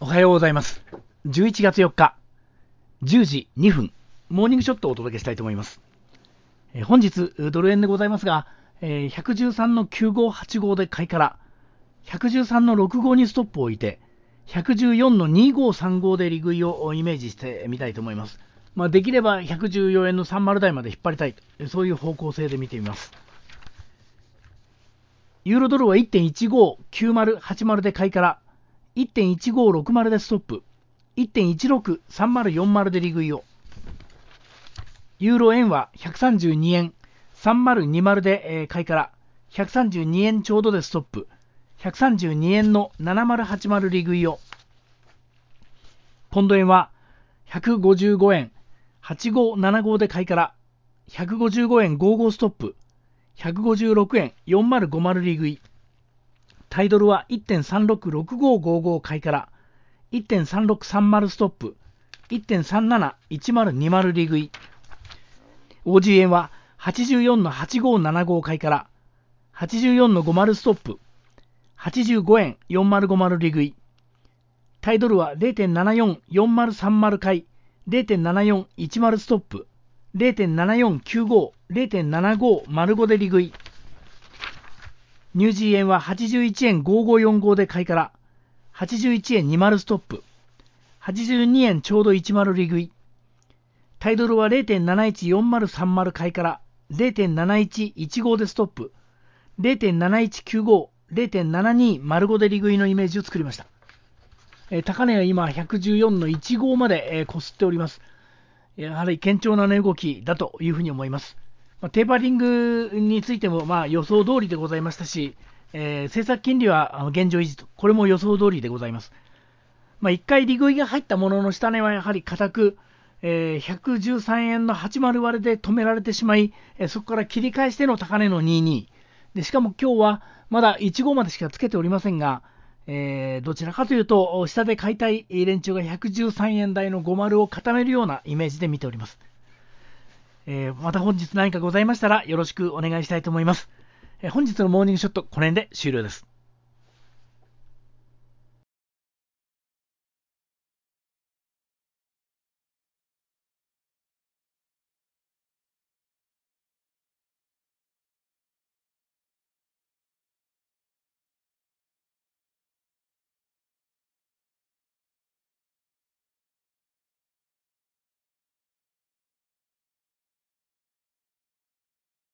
おはようございます。11月4日、10時2分、モーニングショットをお届けしたいと思います。え本日、ドル円でございますが、え113の9585で買いから、113の65にストップを置いて、114の2535で利食いをイメージしてみたいと思います。まあ、できれば114円の30台まで引っ張りたい、そういう方向性で見てみます。ユーロドルは1.159080で買いから、1.1560でストップ、1.163040で利食いを。ユーロ円は132円、3020で、えー、買いから、132円ちょうどでストップ、132円の7080利食いを。ポンド円は155円、8575で買いから、155円55ストップ、156円4050利食い。タイドルは1.366555回から1.3630ストップ、1.371020リグイ。OG 円は84の8575回から84の50ストップ、85円4050リグイ。タイドルは0.744030回、0.7410ストップ、0.7495、0.7505でリグイ。ニュージー円は81円5545で買いから、81円20ストップ、82円ちょうど10利食い、タイドルは0.714030買いから、0.7115でストップ、0.7195、0.7205で利食いのイメージを作りました。えー、高値は今114の1号までこえー、っております。やはり堅調な値動きだというふうに思います。まあ、テーパリングについても、まあ、予想通りでございましたし、えー、政策金利は現状維持と、これも予想通りでございます。まあ、1回利食いが入ったものの下値はやはり固く、えー、113円の80割れで止められてしまい、えー、そこから切り返しての高値の22で、しかも今日はまだ1号までしかつけておりませんが、えー、どちらかというと、下で買いたい連中が113円台の50を固めるようなイメージで見ております。えー、また本日何かございましたらよろしくお願いしたいと思います。えー、本日のモーニングショット、この辺で終了です。